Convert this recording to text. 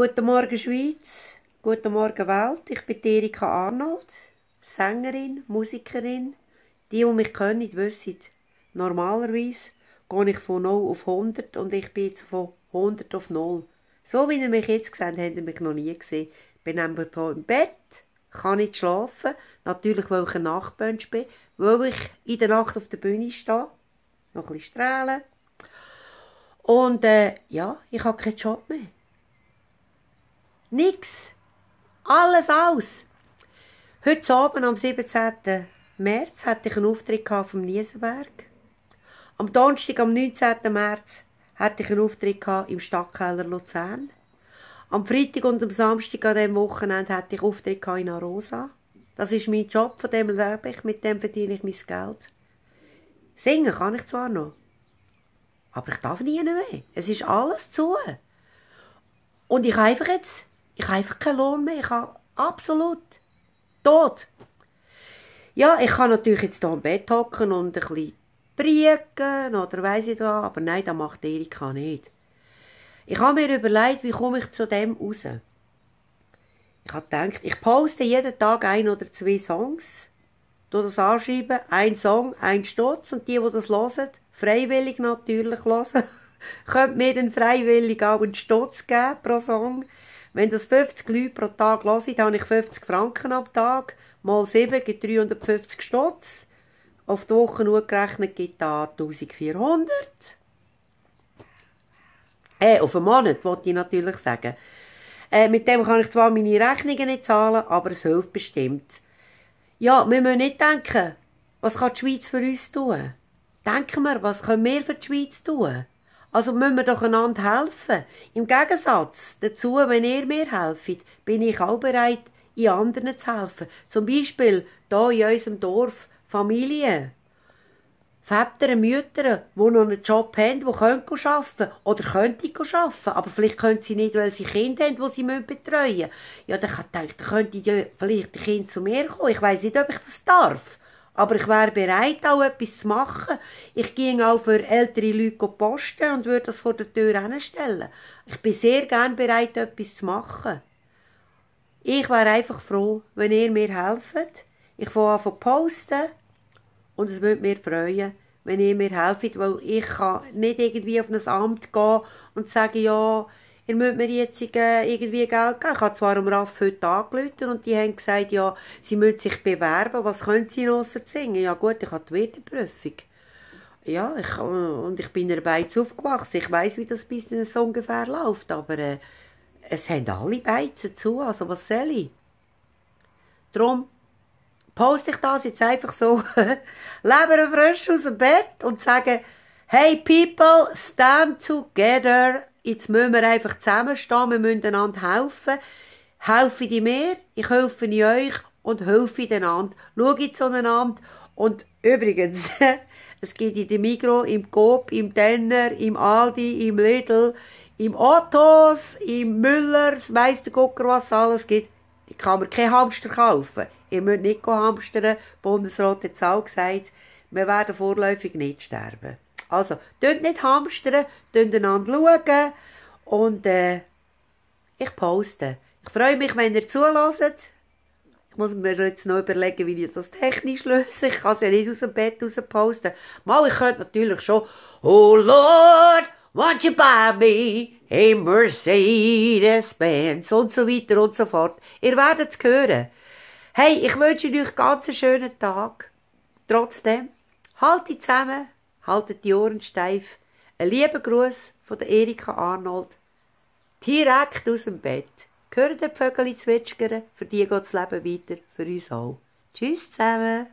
Guten Morgen Schweiz, guten Morgen Welt. Ich bin Erika Arnold, Sängerin, Musikerin. Die, die mich kennen, wissen, normalerweise gehe ich von 0 auf 100 und ich bin jetzt von 100 auf 0. So wie ihr mich jetzt gesehen habt, habt ihr mich noch nie gesehen. Ich bin nämlich hier im Bett, kann nicht schlafen, natürlich weil ich ein Nachtmensch bin, weil ich in der Nacht auf der Bühne stehe, noch ein bisschen strahlen. Und äh, ja, ich habe keinen Job mehr. Nix. Alles aus. Heute Abend, am 17. März, hatte ich einen Auftritt vom Niesenberg. Am Donnerstag, am 19. März, hatte ich einen Auftritt im Stadtkeller Luzern. Am Freitag und am Samstag an diesem Wochenende hatte ich Auftritt in Arosa. Das ist mein Job, von dem lebe ich, mit dem verdiene ich mein Geld. Singen kann ich zwar noch, aber ich darf nie mehr. Es ist alles zu. Und ich habe einfach jetzt ich habe einfach keinen Lohn mehr. Ich habe absolut tot. Ja, ich kann natürlich jetzt hier im Bett hocken und ein bisschen brieken oder weiss ich was, aber nein, das macht Erika nicht. Ich habe mir überlegt, wie komme ich zu dem raus. Ich habe gedacht, ich poste jeden Tag ein oder zwei Songs, du das anschreiben, ein Song, ein Stutz und die, die das hören, freiwillig natürlich hören, könnt mir dann freiwillig auch einen Stutz geben pro Song. Wenn das 50 Leute pro Tag hören, dann habe ich 50 Franken am Tag. Mal 7 gibt 350 Stutz. Auf die Woche gerechnet gibt das 1400. Äh, auf einen Monat, wollte ich natürlich sagen. Äh, mit dem kann ich zwar meine Rechnungen nicht zahlen, aber es hilft bestimmt. Ja, wir müssen nicht denken, was kann die Schweiz für uns tun? Denken wir, was können wir für die Schweiz tun? Also müssen wir doch einander helfen. Im Gegensatz dazu, wenn ihr mir helft, bin ich auch bereit, in anderen zu helfen. Zum Beispiel hier in unserem Dorf Familien. Väter und Mütter, die noch einen Job haben, die können arbeiten können oder könnten arbeiten, aber vielleicht können sie nicht, weil sie Kinder haben, die sie betreuen müssen. Ja, dann dachte ich, könnte vielleicht die Kinder zu mir kommen. Ich weiß nicht, ob ich das darf. Aber ich wäre bereit, auch etwas zu machen. Ich ging auch für ältere Leute posten und würde das vor der Tür hinstellen. Ich bin sehr gern bereit, etwas zu machen. Ich wäre einfach froh, wenn ihr mir helft. Ich fange an zu posten und es würde mich freuen, wenn ihr mir helft, weil ich kann nicht irgendwie auf ein Amt gehen und sagen, ja, ihr müsst mir jetzt äh, irgendwie Geld geben. Ich habe zwar am RAF heute angerufen und die haben gesagt, ja, sie müssen sich bewerben, was können sie noch singen? Ja gut, ich habe die Wetterprüfung. Ja, ich, und ich bin dabei aufgewachsen. Ich weiß, wie das Business so ungefähr läuft, aber äh, es haben alle Beizen zu, also was soll ich? Darum poste ich das jetzt einfach so leberfrisch aus dem Bett und sage, Hey people, stand together. Jetzt müssen wir einfach zusammenstehen, wir müssen einander helfen. Helfe die mir, ich helfe euch und helfe den einander. Schaut zueinander. Und übrigens, es gibt in der Migro, im Coop, im Tenner, im Aldi, im Lidl, im Ottos, im Müllers, weiss der Gucker, was alles gibt. Die kann man kein Hamster kaufen. Ihr müsst nicht hamstern. Der Bundesrat hat es auch gesagt, wir werden vorläufig nicht sterben. Also, dürft nicht hamstern, dürft einander schauen und äh, ich poste. Ich freue mich, wenn ihr zulässt. Ich muss mir jetzt noch überlegen, wie ich das technisch löse. Ich kann es ja nicht aus dem Bett raus posten. Mal, ich könnte natürlich schon Oh Lord, won't you buy me a Mercedes-Benz und so weiter und so fort. Ihr werdet es hören. Hey, ich wünsche euch ganz einen schönen Tag. Trotzdem, haltet zusammen haltet die Ohren steif. Ein lieber Gruß von der Erika Arnold. Direkt aus dem Bett. Hören die Vögel zwitschern, für die geht das Leben weiter, für uns auch. Tschüss zusammen!